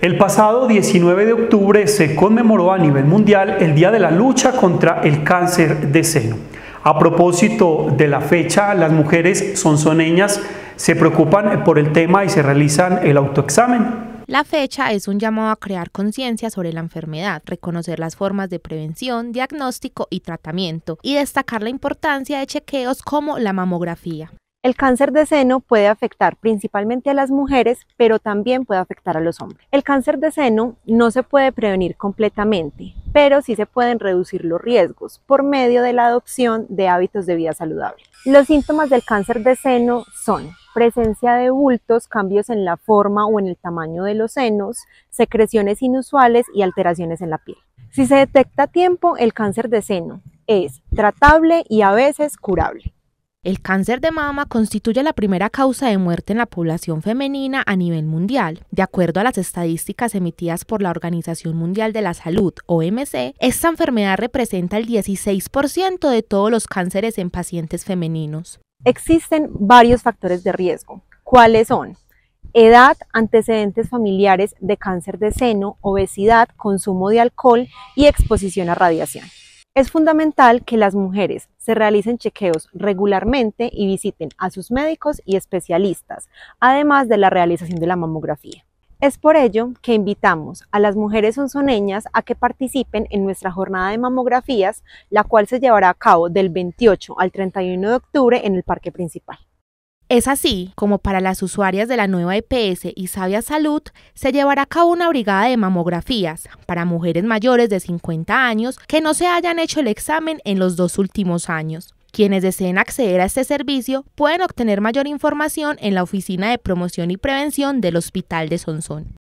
El pasado 19 de octubre se conmemoró a nivel mundial el Día de la Lucha contra el Cáncer de Seno. A propósito de la fecha, las mujeres sonzoneñas se preocupan por el tema y se realizan el autoexamen. La fecha es un llamado a crear conciencia sobre la enfermedad, reconocer las formas de prevención, diagnóstico y tratamiento y destacar la importancia de chequeos como la mamografía. El cáncer de seno puede afectar principalmente a las mujeres, pero también puede afectar a los hombres. El cáncer de seno no se puede prevenir completamente, pero sí se pueden reducir los riesgos por medio de la adopción de hábitos de vida saludable. Los síntomas del cáncer de seno son presencia de bultos, cambios en la forma o en el tamaño de los senos, secreciones inusuales y alteraciones en la piel. Si se detecta a tiempo, el cáncer de seno es tratable y a veces curable. El cáncer de mama constituye la primera causa de muerte en la población femenina a nivel mundial. De acuerdo a las estadísticas emitidas por la Organización Mundial de la Salud, OMC, esta enfermedad representa el 16% de todos los cánceres en pacientes femeninos. Existen varios factores de riesgo. ¿Cuáles son? Edad, antecedentes familiares de cáncer de seno, obesidad, consumo de alcohol y exposición a radiación. Es fundamental que las mujeres se realicen chequeos regularmente y visiten a sus médicos y especialistas, además de la realización de la mamografía. Es por ello que invitamos a las mujeres onzoneñas a que participen en nuestra jornada de mamografías, la cual se llevará a cabo del 28 al 31 de octubre en el Parque Principal. Es así como para las usuarias de la nueva EPS y Sabia Salud se llevará a cabo una brigada de mamografías para mujeres mayores de 50 años que no se hayan hecho el examen en los dos últimos años. Quienes deseen acceder a este servicio pueden obtener mayor información en la Oficina de Promoción y Prevención del Hospital de Sonsón.